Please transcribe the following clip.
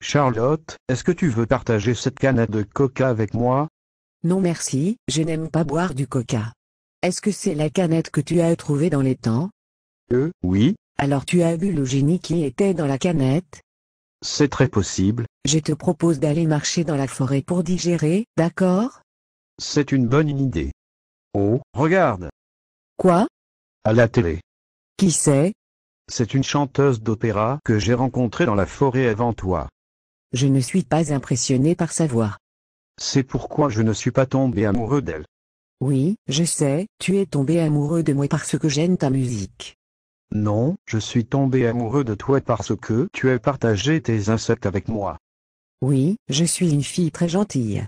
Charlotte, est-ce que tu veux partager cette canette de coca avec moi Non merci, je n'aime pas boire du coca. Est-ce que c'est la canette que tu as trouvée dans les temps Euh, oui. Alors tu as vu le génie qui était dans la canette C'est très possible. Je te propose d'aller marcher dans la forêt pour digérer, d'accord C'est une bonne idée. Oh, regarde Quoi À la télé. Qui c'est C'est une chanteuse d'opéra que j'ai rencontrée dans la forêt avant toi je ne suis pas impressionné par sa voix. C'est pourquoi je ne suis pas tombé amoureux d'elle. Oui, je sais, tu es tombé amoureux de moi parce que j'aime ta musique. Non, je suis tombé amoureux de toi parce que tu as partagé tes insectes avec moi. Oui, je suis une fille très gentille.